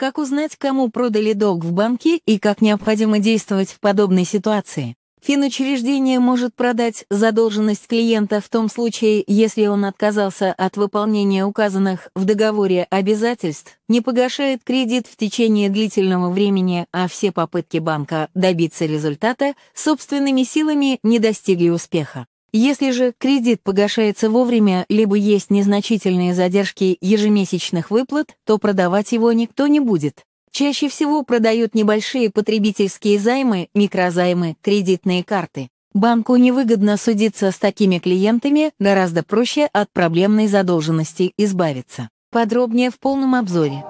Как узнать, кому продали долг в банке и как необходимо действовать в подобной ситуации? Финучреждение может продать задолженность клиента в том случае, если он отказался от выполнения указанных в договоре обязательств, не погашает кредит в течение длительного времени, а все попытки банка добиться результата собственными силами не достигли успеха. Если же кредит погашается вовремя, либо есть незначительные задержки ежемесячных выплат, то продавать его никто не будет. Чаще всего продают небольшие потребительские займы, микрозаймы, кредитные карты. Банку невыгодно судиться с такими клиентами, гораздо проще от проблемной задолженности избавиться. Подробнее в полном обзоре.